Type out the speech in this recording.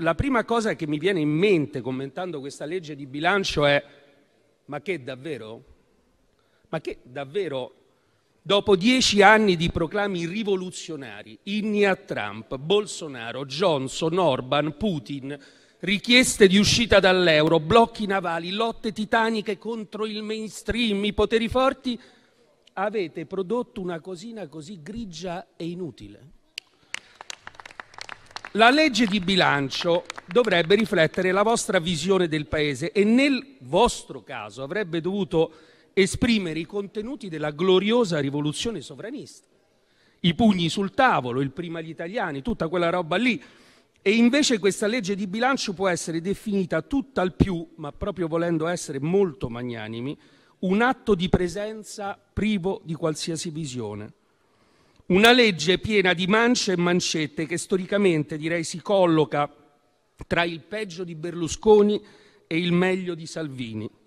La prima cosa che mi viene in mente commentando questa legge di bilancio è ma che davvero? Ma che davvero dopo dieci anni di proclami rivoluzionari, inni a Trump, Bolsonaro, Johnson, Orban, Putin, richieste di uscita dall'euro, blocchi navali, lotte titaniche contro il mainstream, i poteri forti, avete prodotto una cosina così grigia e inutile. La legge di bilancio dovrebbe riflettere la vostra visione del Paese e nel vostro caso avrebbe dovuto esprimere i contenuti della gloriosa rivoluzione sovranista. I pugni sul tavolo, il prima gli italiani, tutta quella roba lì. E invece questa legge di bilancio può essere definita tutt'al più, ma proprio volendo essere molto magnanimi, un atto di presenza privo di qualsiasi visione. Una legge piena di mance e mancette che storicamente direi si colloca tra il peggio di Berlusconi e il meglio di Salvini.